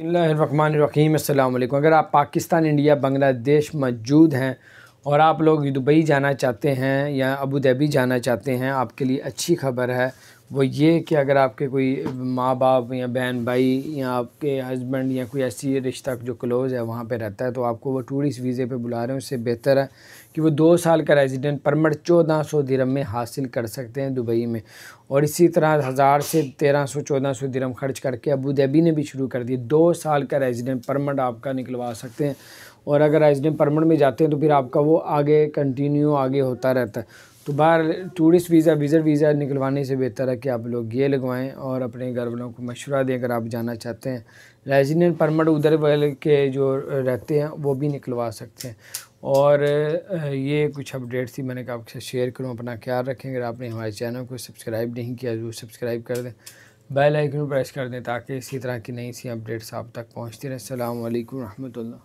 रहीम अल्लाम अगर आप पाकिस्तान इंडिया बांग्लादेश मौजूद हैं और आप लोग दुबई जाना चाहते हैं या अबू धाबी जाना चाहते हैं आपके लिए अच्छी खबर है वो ये कि अगर आपके कोई माँ बाप या बहन भाई या आपके हस्बैंड या कोई ऐसी रिश्ता जो क्लोज़ है वहाँ पे रहता है तो आपको वो टूरिस्ट वीज़े पे बुला रहे हैं उससे बेहतर है कि वो दो साल का रेजिडेंट परमिट चौदह सौ दिरम में हासिल कर सकते हैं दुबई में और इसी तरह हज़ार से तेरह सौ चौदह सौ दिरम खर्च करके अबू धाबी ने भी शुरू कर दिया दो साल का रेजिडेंट परमिट आपका निकलवा सकते हैं और अगर रेजिडेंट परमिट में जाते हैं तो फिर आपका वो आगे कंटिन्यू आगे होता रहता है तो बाहर टूरिस्ट वीज़ा विज़र वीज़ा निकलवाने से बेहतर है कि आप लोग ये लगवाएं और अपने घर वालों को मशवरा दें अगर आप जाना चाहते हैं रेजिडेंट परमट उधर वाले के जो रहते हैं वो भी निकलवा सकते हैं और ये कुछ अपडेट्स थी मैंने कहा आपके साथ शेयर करूँ अपना ख्याल रखें अगर आपने हमारे चैनल को सब्सक्राइब नहीं किया जरूर सब्सक्राइब कर दें बेल आइकन प्रेस कर दें ताकि इसी तरह की नई सी अपडेट्स आप तक पहुँचती रहें अल्लाम वरहमल